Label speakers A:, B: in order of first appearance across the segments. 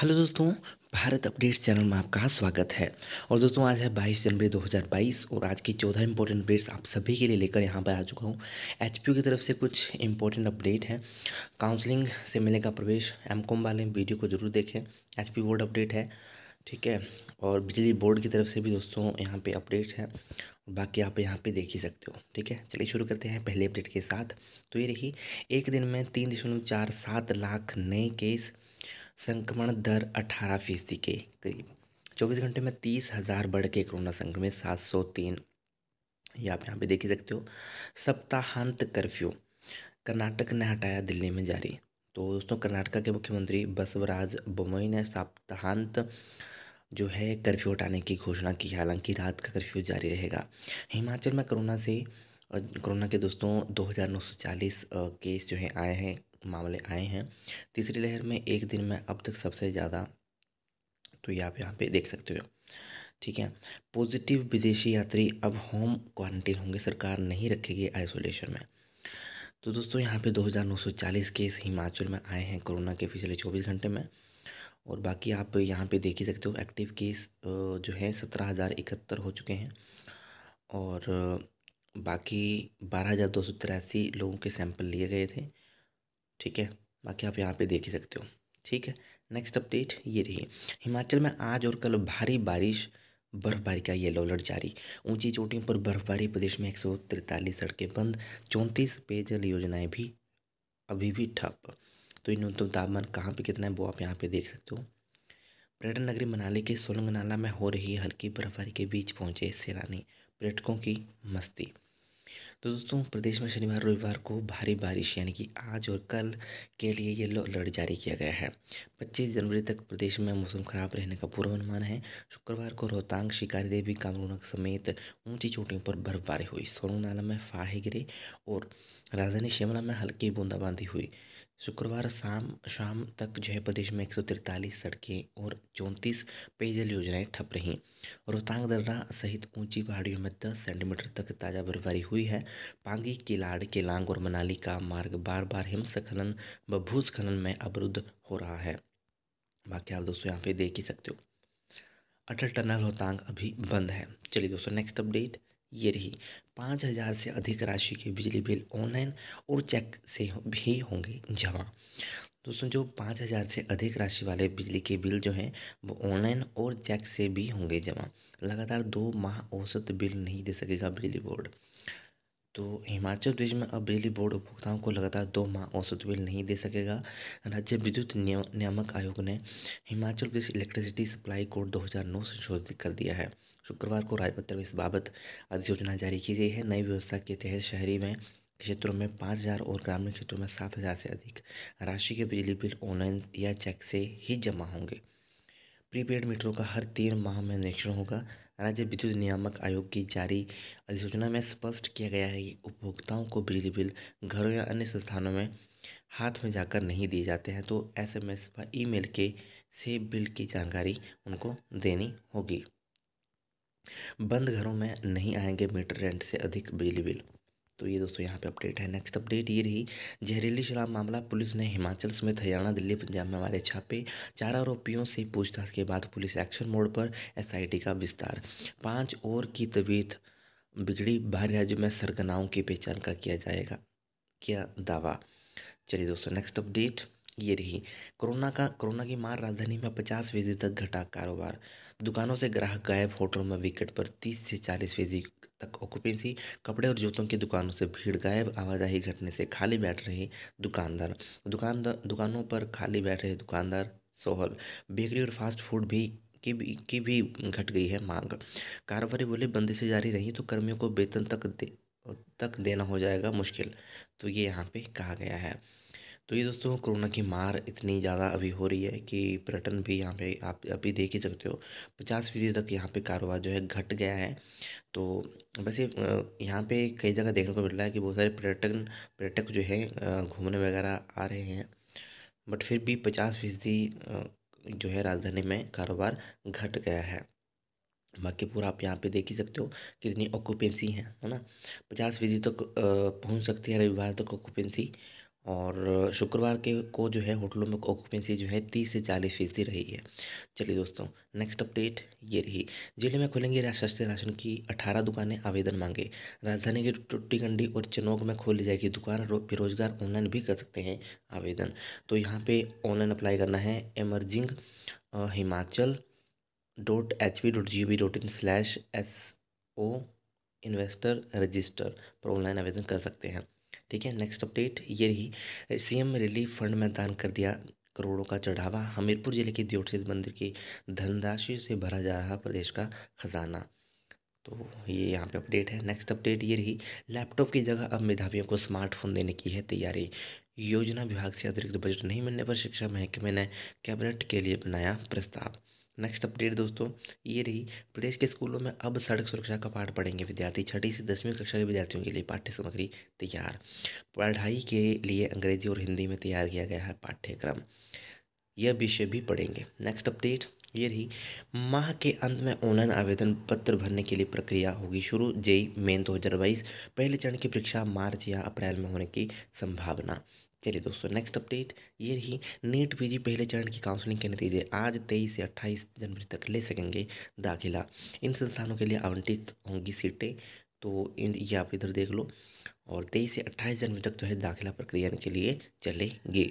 A: hello दोस्तों Bharat updates channel में आपका स्वागत है और दोस्तों आज है 22 जनवरी 2022 और आज की चौदह इंपॉर्टेंट अपडेट्स आप सभी के लिए लेकर यहाँ पर आ चुका हूँ एच की तरफ से कुछ इंपॉर्टेंट अपडेट हैं काउंसलिंग से मिलेगा प्रवेश एमकॉम वाले वीडियो को जरूर देखें एच बोर्ड अपडेट है ठीक है और बिजली बोर्ड की तरफ से भी दोस्तों यहाँ पे अपडेट्स हैं बाकी आप यहाँ पे देख ही सकते हो ठीक है चलिए शुरू करते हैं पहले अपडेट के साथ तो ये रही एक दिन में तीन दशमलव चार सात लाख नए केस संक्रमण दर अठारह फीसदी के करीब चौबीस घंटे में तीस हज़ार बढ़ के कोरोना संक्रमित सात सौ तीन ये आप यहाँ पे देख ही सकते हो सप्ताहांत कर्फ्यू कर्नाटक ने हटाया दिल्ली में जारी तो दोस्तों कर्नाटका के मुख्यमंत्री बसवराज बोमई ने सप्ताहांत जो है कर्फ्यू हटाने की घोषणा की हालांकि रात का कर्फ्यू जारी रहेगा हिमाचल में कोरोना से कोरोना के दोस्तों 2940 केस जो हैं आए हैं मामले आए हैं तीसरी लहर में एक दिन में अब तक सबसे ज़्यादा तो ये आप यहाँ पे देख सकते हो ठीक है पॉजिटिव विदेशी यात्री अब होम क्वारंटीन होंगे सरकार नहीं रखेगी आइसोलेशन में तो दोस्तों यहाँ पे 2940 केस हिमाचल में आए हैं कोरोना के पिछले 24 घंटे में और बाकी आप यहाँ पे देख ही सकते हो एक्टिव केस जो है सत्रह हज़ार इकहत्तर हो चुके हैं और बाकी बारह हज़ार दो सौ तिरासी लोगों के सैंपल लिए गए थे ठीक है बाकी आप यहाँ पे देख ही सकते हो ठीक है नेक्स्ट अपडेट ये रही हिमाचल में आज और कल भारी बारिश बर्फबारी का येलो अलर्ट जारी ऊंची चोटियों पर बर्फबारी प्रदेश में एक सौ तिरतालीस सड़कें बंद चौंतीस पेयजल योजनाएं भी अभी भी ठप तो इन न्यूनतम तापमान कहाँ पे कितना है वो आप यहाँ पे देख सकते हो पर्यटन नगरी मनाली के सोलंगनाला में हो रही हल्की बर्फबारी के बीच पहुंचे सैलानी पर्यटकों की मस्ती तो दोस्तों प्रदेश में शनिवार रविवार को भारी बारिश यानी कि आज और कल के लिए येलो अलर्ट जारी किया गया है 25 जनवरी तक प्रदेश में मौसम खराब रहने का पूर्वानुमान है शुक्रवार को रोहतांग शिकारी देवी कामरूनक समेत ऊंची चोटियों पर बर्फबारी हुई सोनू नाला में फाहे गिरे और राजधानी शिमला में हल्की बूंदाबांदी हुई शुक्रवार शाम शाम तक जो है प्रदेश में एक सड़कें और चौंतीस पेयजल योजनाएं ठप रहीं रोहतांग दर्रा सहित ऊंची पहाड़ियों में दस सेंटीमीटर तक ताज़ा बर्फबारी हुई है पांगी किलाड़ केलांग और मनाली का मार्ग बार बार हिमस्खलन व भूस्खलन में अवरुद्ध हो रहा है बाकी आप दोस्तों यहाँ पे देख ही सकते हो अटल टनल रोहतांग अभी बंद है चलिए दोस्तों नेक्स्ट अपडेट ये रही पाँच हज़ार से अधिक राशि के बिजली बिल ऑनलाइन और चेक से भी होंगे जमा दोस्तों जो पाँच हज़ार से अधिक राशि वाले बिजली के बिल जो हैं वो ऑनलाइन और चेक से भी होंगे जमा लगातार दो माह औसत बिल नहीं दे सकेगा बिजली बोर्ड तो हिमाचल प्रदेश में अब बिजली बोर्ड उपभोक्ताओं को लगातार दो माह औसत बिल नहीं दे सकेगा राज्य विद्युत नियामक आयोग ने Himachal Pradesh electricity supply code 2009 संशोधित कर दिया है शुक्रवार को राजपत्र में इस बाबत अधिसूचना जारी की गई है नई व्यवस्था के तहत शहरी में क्षेत्रों में पाँच हज़ार और ग्रामीण क्षेत्रों में सात हज़ार से अधिक राशि के बिजली बिल ऑनलाइन या चेक से ही जमा होंगे प्रीपेड मीटरों का हर तीन माह में निरीक्षण होगा राज्य विद्युत नियामक आयोग की जारी अधिसूचना में स्पष्ट किया गया है कि उपभोक्ताओं को बिजली बिल घरों या अन्य संस्थानों में हाथ में जाकर नहीं दिए जाते हैं तो एसएमएस व मेल के से बिल की जानकारी उनको देनी होगी बंद घरों में नहीं आएंगे मीटर रेंट से अधिक बिजली बिल तो ये दोस्तों यहाँ पे अपडेट है नेक्स्ट अपडेट ये रही जहरीली शराब मामला पुलिस ने हिमाचल समेत हरियाणा दिल्ली पंजाब में हमारे छापे चार आरोपियों से पूछताछ के बाद पुलिस एक्शन मोड पर एसआईटी का विस्तार पांच और की तबीयत बिगड़ी बाहर राज्यों में सरगनाओं की पहचान का किया जाएगा क्या दावा चलिए दोस्तों नेक्स्ट अपडेट ये रही कोरोना का कोरोना की मार राजधानी में पचास फीसदी तक घटा कारोबार दुकानों से ग्राहक गायब होटलों में विकेट पर तीस से चालीस फीसदी तक ऑक्यूपेंसी कपड़े और जूतों की दुकानों से भीड़ गायब आवाजाही घटने से खाली बैठ रहे दुकानदार दुकानदार दुकानों पर खाली बैठ रहे दुकानदार सोहल बेकरी और फास्ट फूड भी की भी की भी घट गई है मांग कारोबारी बोले बंदी से जारी रही तो कर्मियों को वेतन तक दे तक देना हो जाएगा मुश्किल तो ये यहाँ पे कहा गया है तो ये दोस्तों कोरोना की मार इतनी ज़्यादा अभी हो रही है कि पर्यटन भी यहाँ पे आप अभी देख ही सकते हो पचास फीसदी तक यहाँ पे कारोबार जो है घट गया है तो वैसे यहाँ पे कई जगह देखने को मिल रहा है कि बहुत सारे पर्यटन पर्यटक जो है घूमने वगैरह आ रहे हैं बट फिर भी पचास फीसदी जो है राजधानी में कारोबार घट गया है बाकी पूरा आप यहाँ पे देख ही सकते हो कितनी ऑक्यूपेंसी है है ना पचास फीसदी तक तो पहुँच सकती है रविवार तक तो ऑक्यूपेंसी और शुक्रवार के को जो है होटलों में ऑक्यूपेंसी जो है तीस से चालीस फीसदी रही है चलिए दोस्तों नेक्स्ट अपडेट ये रही जिले में खुलेंगे सस्ते राशन की अठारह दुकानें आवेदन मांगे राजधानी की टुट्टीगंडी और चनोग में खोली जाएगी दुकान बेरोजगार ऑनलाइन भी कर सकते हैं आवेदन तो यहाँ पे ऑनलाइन अप्लाई करना है emerging Himachal dot H P dot G B dot in slash S O investor register पर ऑनलाइन आवेदन कर सकते हैं ठीक है नेक्स्ट अपडेट ये रही सीएम रिलीफ फंड में दान कर दिया करोड़ों का चढ़ावा हमीरपुर जिले के दियोटसिद्ध मंदिर की धनराशि से भरा जा रहा प्रदेश का खजाना तो ये यहाँ पे अपडेट है नेक्स्ट अपडेट ये रही लैपटॉप की जगह अब मेधावियों को स्मार्टफोन देने की है तैयारी योजना विभाग से अतिरिक्त बजट नहीं मिलने पर शिक्षा महकमे ने कैबिनेट के लिए बनाया प्रस्ताव नेक्स्ट अपडेट दोस्तों ये रही प्रदेश के स्कूलों में अब सड़क सुरक्षा का पाठ पढ़ेंगे विद्यार्थी छठी से दसवीं कक्षा के विद्यार्थियों के लिए पाठ्य सामग्री तैयार पढ़ाई के लिए अंग्रेजी और हिंदी में तैयार किया गया है पाठ्यक्रम यह विषय भी पढ़ेंगे नेक्स्ट अपडेट ये रही माह के अंत में ऑनलाइन आवेदन पत्र भरने के लिए प्रक्रिया होगी शुरू जेई मेन दो हज़ार बाईस पहले चरण की परीक्षा मार्च या अप्रैल में होने की संभावना चलिए दोस्तों नेक्स्ट अपडेट ये रही नेट पीजी पहले चरण की काउंसलिंग के नतीजे आज तेईस से अट्ठाईस जनवरी तक ले सकेंगे दाखिला इन संस्थानों के लिए आवंटित होंगी सीटें तो इन ये आप इधर देख लो और तेईस से अट्ठाईस जनवरी तक जो है दाखिला प्रक्रिया के लिए चलेंगे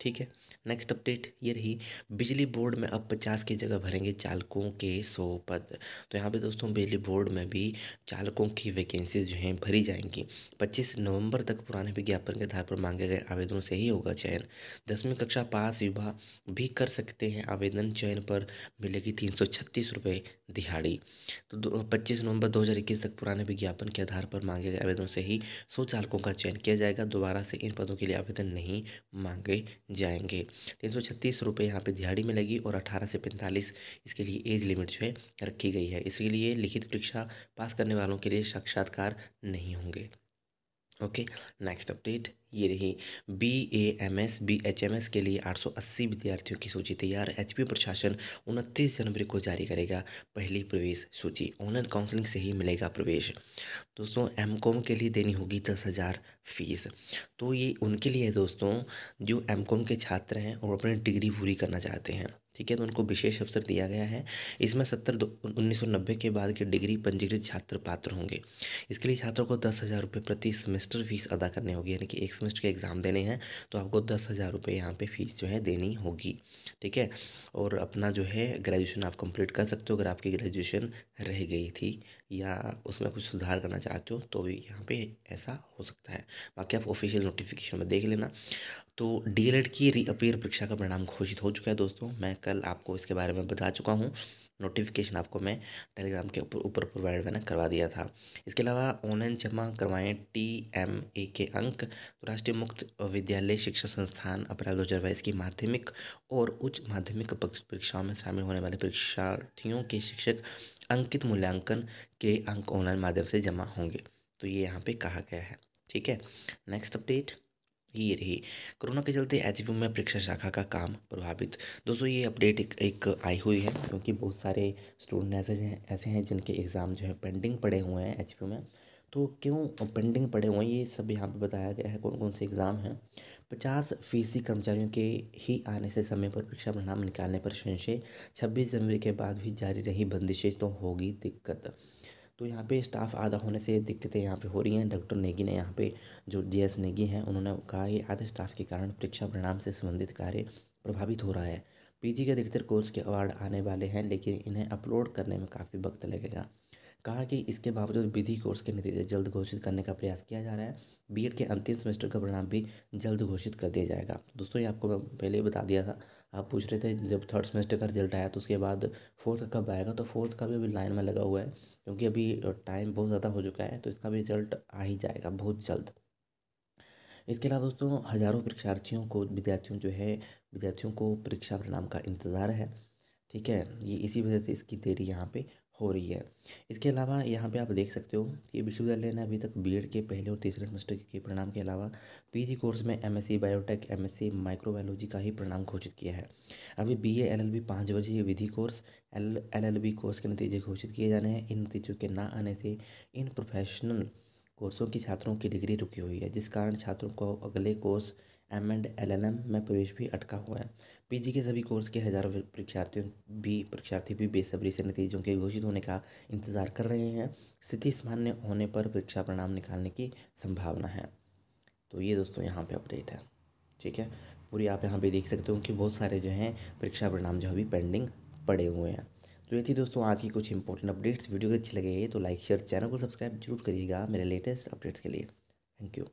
A: ठीक है नेक्स्ट अपडेट ये रही बिजली बोर्ड में अब पचास की जगह भरेंगे चालकों के सौ पद तो यहाँ पे दोस्तों बिजली बोर्ड में भी चालकों की वैकेंसीज जो हैं भरी जाएंगी पच्चीस नवंबर तक पुराने विज्ञापन के आधार पर मांगे गए आवेदनों से ही होगा चयन दसवीं कक्षा पास युवा भी कर सकते हैं आवेदन चयन पर मिलेगी तीन सौ छत्तीस रुपये दिहाड़ी तो पच्चीस नवंबर 2021 तक पुराने विज्ञापन के आधार पर मांगे गए आवेदनों से ही चालकों का चयन किया जाएगा दोबारा से इन पदों के लिए आवेदन नहीं मांगे जाएंगे तीन सौ छत्तीस रुपये यहाँ पर दिहाड़ी में लगी और अठारह से पैंतालीस इसके लिए एज लिमिट जो है रखी गई है इसके लिए लिखित परीक्षा पास करने वालों के लिए साक्षात्कार नहीं होंगे ओके नेक्स्ट अपडेट ये रही B A M S B H M S के लिए 880 विद्यार्थियों की सूची तैयार एच पी प्रशासन उनतीस जनवरी को जारी करेगा पहली प्रवेश सूची ऑनलाइन काउंसलिंग से ही मिलेगा प्रवेश दोस्तों एम कॉम के लिए देनी होगी दस हज़ार फीस तो ये उनके लिए है दोस्तों जो एम कॉम के छात्र हैं और अपनी डिग्री पूरी करना चाहते हैं ठीक है तो उनको विशेष अवसर दिया गया है इसमें सत्तर दो उन्नीस सौ नब्बे के बाद के डिग्री पंजीकृत छात्र पात्र होंगे इसके लिए छात्रों को दस हज़ार रुपये प्रति सेमेस्टर सेमेस्टर फ़ीस अदा करनी होगी यानी कि एक सेमेस्टर के एग्ज़ाम देने हैं तो आपको दस हज़ार रुपये यहाँ पर फ़ीस जो है देनी होगी ठीक है और अपना जो है ग्रेजुएशन आप कंप्लीट कर सकते हो अगर आपकी ग्रेजुएशन रह गई थी या उसमें कुछ सुधार करना चाहते हो तो भी यहाँ पर ऐसा हो सकता है बाकी आप ऑफिशियल नोटिफिकेशन में देख लेना तो डी e की रीअपेयर परीक्षा का परिणाम घोषित हो चुका है दोस्तों मैं कल आपको इसके बारे में बता चुका हूँ नोटिफिकेशन आपको मैं टेलीग्राम के ऊपर ऊपर प्रोवाइड मैंने करवा दिया था इसके अलावा ऑनलाइन जमा करवाएं टी एम ए के अंक तो राष्ट्रीय मुक्त विद्यालय शिक्षा संस्थान अप्रैल दो हज़ार बाईस की माध्यमिक और उच्च माध्यमिक परीक्षाओं में शामिल होने वाले परीक्षार्थियों के शिक्षक अंकित मूल्यांकन के अंक ऑनलाइन माध्यम से जमा होंगे तो ये यहाँ पर कहा गया है ठीक है नेक्स्ट अपडेट ये रही कोरोना के चलते एच में परीक्षा शाखा का काम प्रभावित दोस्तों ये अपडेट एक, एक आई हुई है क्योंकि बहुत सारे स्टूडेंट ऐसे हैं ऐसे हैं जिनके एग्ज़ाम जो है पेंडिंग पड़े हुए हैं एच में तो क्यों पेंडिंग पड़े हुए हैं ये सब यहाँ पे बताया गया है कौन कौन से एग्ज़ाम हैं पचास फीसदी कर्मचारियों के ही आने से समय पर परीक्षा परिणाम निकालने पर संशय छब्बीस जनवरी के बाद भी जारी रही बंदिशें तो होगी दिक्कत तो यहाँ पे स्टाफ आधा होने से दिक्कतें यहाँ पे हो रही हैं डॉक्टर नेगी ने यहाँ पे जो जीएस एस नेगी हैं उन्होंने कहा कि आधे स्टाफ के कारण परीक्षा परिणाम से संबंधित कार्य प्रभावित हो रहा है पीजी के अधिकतर कोर्स के अवार्ड आने वाले हैं लेकिन इन्हें अपलोड करने में काफ़ी वक्त लगेगा कहा कि इसके बावजूद विधि कोर्स के नतीजे जल्द घोषित करने का प्रयास किया जा रहा है बीएड के अंतिम सेमेस्टर का परिणाम भी जल्द घोषित कर दिया जाएगा दोस्तों ये आपको मैं पहले ही बता दिया था आप पूछ रहे थे जब थर्ड सेमेस्टर का रिजल्ट आया तो उसके बाद फोर्थ कब आएगा तो फोर्थ का भी अभी लाइन में लगा हुआ है क्योंकि अभी टाइम बहुत ज़्यादा हो चुका है तो इसका भी रिजल्ट आ ही जाएगा बहुत जल्द इसके अलावा दोस्तों हज़ारों परीक्षार्थियों को विद्यार्थियों जो है विद्यार्थियों को परीक्षा परिणाम का इंतज़ार है ठीक है ये इसी वजह से इसकी देरी यहाँ पे हो रही है इसके अलावा यहाँ पे आप देख सकते हो कि विश्वविद्यालय ने अभी तक बीएड के पहले और तीसरे सेमेस्टर के परिणाम के अलावा पीजी कोर्स में एमएससी बायोटेक एमएससी माइक्रोबायोलॉजी का ही परिणाम घोषित किया है अभी बीए एलएलबी पाँच बजे विधि कोर्स एल एल कोर्स के नतीजे घोषित किए जाने हैं इन नतीजों के ना आने से इन प्रोफेशनल कोर्सों की छात्रों की डिग्री रुकी हुई है जिस कारण छात्रों को अगले course M and L L M में प्रवेश भी अटका हुआ है पीजी के सभी कोर्स के हज़ारों परीक्षार्थियों भी परीक्षार्थी भी बेसब्री से नतीजों के घोषित होने का इंतज़ार कर रहे हैं स्थिति सामान्य होने पर परीक्षा परिणाम निकालने की संभावना है तो ये दोस्तों यहाँ पे अपडेट है ठीक है पूरी आप यहाँ पे देख सकते हो कि बहुत सारे जो हैं परीक्षा परिणाम जो अभी पेंडिंग पड़े हुए हैं तो ये थी दोस्तों आज की कुछ इंपॉर्टेंट अपडेट्स वीडियो अगर अच्छी लगे तो लाइक शेयर चैनल को सब्सक्राइब जरूर करिएगा मेरे लेटेस्ट अपडेट्स के लिए थैंक यू